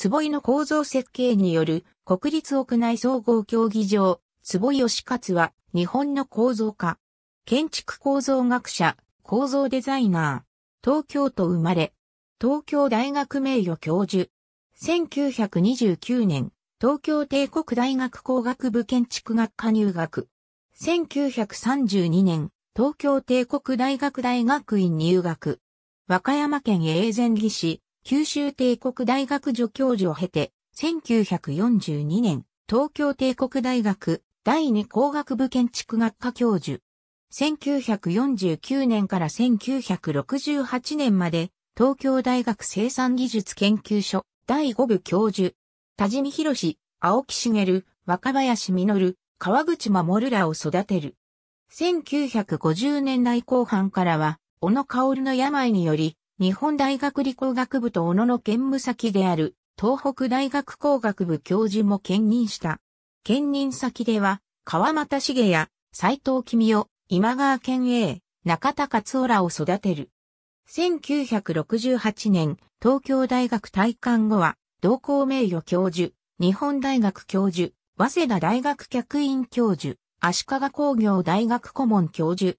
坪井の構造設計による国立屋内総合競技場、坪井義勝は日本の構造家、建築構造学者、構造デザイナー、東京都生まれ、東京大学名誉教授、1929年、東京帝国大学工学部建築学科入学、1932年、東京帝国大学大学院入学、和歌山県永前技師、九州帝国大学助教授を経て、1942年、東京帝国大学第二工学部建築学科教授。1949年から1968年まで、東京大学生産技術研究所第五部教授。田島博士、青木茂、若林実、川口守らを育てる。1950年代後半からは、小野薫の病により、日本大学理工学部と小野の兼務先である東北大学工学部教授も兼任した。兼任先では、川又茂や斎藤君を今川県営、中田勝浦らを育てる。1968年、東京大学退官後は、同校名誉教授、日本大学教授、早稲田大学客員教授、足利工業大学顧問教授、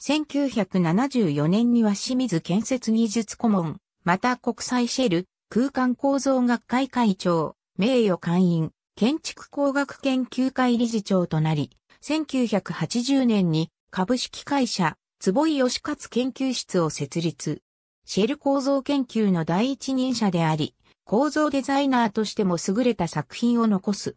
1974年には清水建設技術顧問、また国際シェル、空間構造学会会長、名誉会員、建築工学研究会理事長となり、1980年に株式会社、坪井義勝研究室を設立。シェル構造研究の第一人者であり、構造デザイナーとしても優れた作品を残す。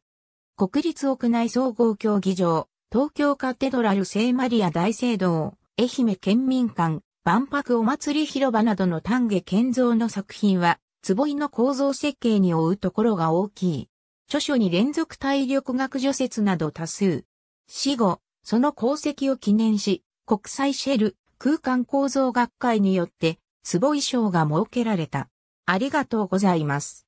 国立屋内総合競技場、東京カテドラル聖マリア大聖堂、愛媛県民館、万博お祭り広場などの丹下健造の作品は、坪井の構造設計に追うところが大きい。著書に連続体力学除雪など多数。死後、その功績を記念し、国際シェル空間構造学会によって、坪井賞が設けられた。ありがとうございます。